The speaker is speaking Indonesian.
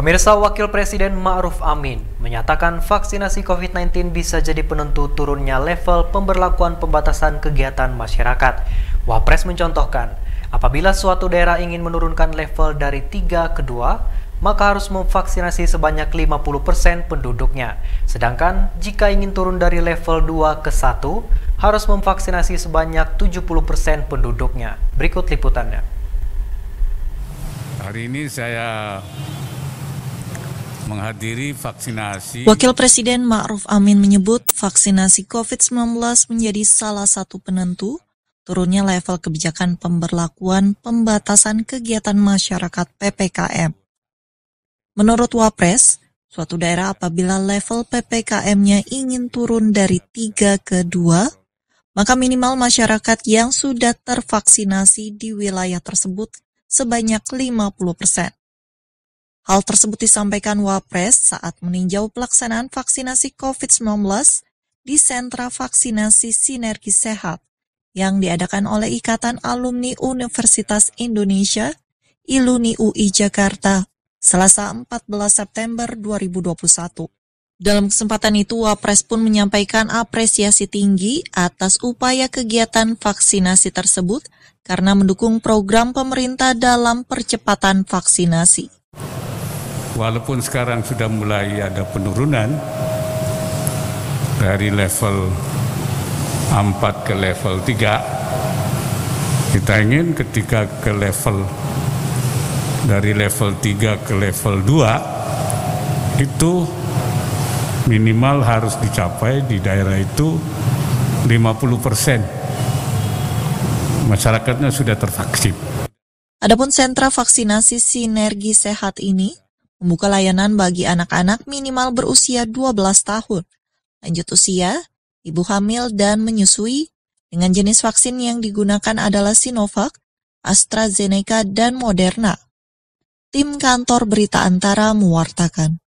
Pemirsa Wakil Presiden Ma'ruf Amin menyatakan vaksinasi COVID-19 bisa jadi penentu turunnya level pemberlakuan pembatasan kegiatan masyarakat. Wapres mencontohkan, apabila suatu daerah ingin menurunkan level dari 3 ke 2, maka harus memvaksinasi sebanyak 50% penduduknya. Sedangkan jika ingin turun dari level 2 ke 1, harus memvaksinasi sebanyak 70% penduduknya. Berikut liputannya. Hari ini saya menghadiri vaksinasi. Wakil Presiden Ma'ruf Amin menyebut vaksinasi COVID-19 menjadi salah satu penentu turunnya level kebijakan pemberlakuan pembatasan kegiatan masyarakat PPKM. Menurut Wapres, suatu daerah apabila level PPKM-nya ingin turun dari 3 ke 2, maka minimal masyarakat yang sudah tervaksinasi di wilayah tersebut sebanyak 50 persen. Hal tersebut disampaikan Wapres saat meninjau pelaksanaan vaksinasi COVID-19 di Sentra Vaksinasi Sinergi Sehat yang diadakan oleh Ikatan Alumni Universitas Indonesia, ILUNI UI Jakarta, Selasa 14 September 2021. Dalam kesempatan itu, Wapres pun menyampaikan apresiasi tinggi atas upaya kegiatan vaksinasi tersebut karena mendukung program pemerintah dalam percepatan vaksinasi walaupun sekarang sudah mulai ada penurunan dari level 4 ke level 3 kita ingin ketika ke level dari level 3 ke level 2 itu minimal harus dicapai di daerah itu 50 persen masyarakatnya sudah tervaksin. Adapun sentra vaksinasi sinergi sehat ini membuka layanan bagi anak-anak minimal berusia 12 tahun, lanjut usia, ibu hamil dan menyusui, dengan jenis vaksin yang digunakan adalah Sinovac, AstraZeneca, dan Moderna. Tim kantor berita antara mewartakan.